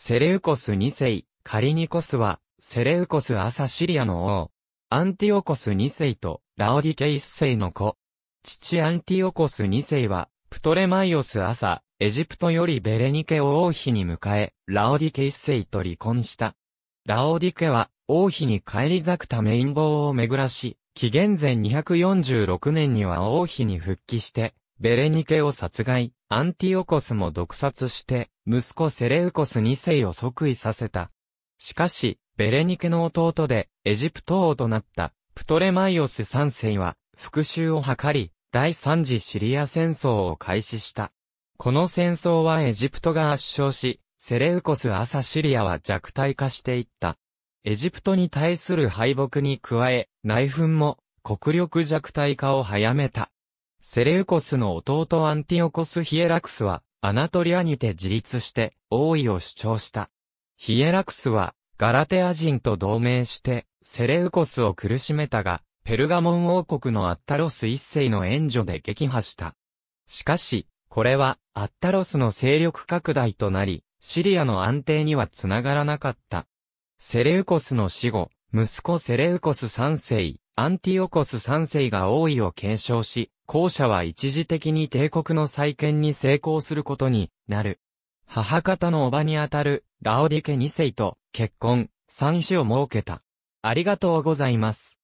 セレウコス2世、カリニコスは、セレウコス朝シリアの王。アンティオコス2世と、ラオディケ1世の子。父アンティオコス2世は、プトレマイオス朝、エジプトよりベレニケを王妃に迎え、ラオディケ1世と離婚した。ラオディケは、王妃に帰り咲くため陰謀を巡らし、紀元前246年には王妃に復帰して、ベレニケを殺害、アンティオコスも毒殺して、息子セレウコス2世を即位させた。しかし、ベレニケの弟で、エジプト王となった、プトレマイオス3世は、復讐を図り、第三次シリア戦争を開始した。この戦争はエジプトが圧勝し、セレウコス・アサシリアは弱体化していった。エジプトに対する敗北に加え、内紛も国力弱体化を早めた。セレウコスの弟アンティオコス・ヒエラクスは、アナトリアにて自立して、王位を主張した。ヒエラクスは、ガラテア人と同盟して、セレウコスを苦しめたが、ペルガモン王国のアッタロス一世の援助で撃破した。しかし、これは、アッタロスの勢力拡大となり、シリアの安定にはつながらなかった。セレウコスの死後、息子セレウコス三世、アンティオコス3世が王位を継承し、後者は一時的に帝国の再建に成功することになる。母方の叔母にあたるラオディケ2世と結婚、三子を設けた。ありがとうございます。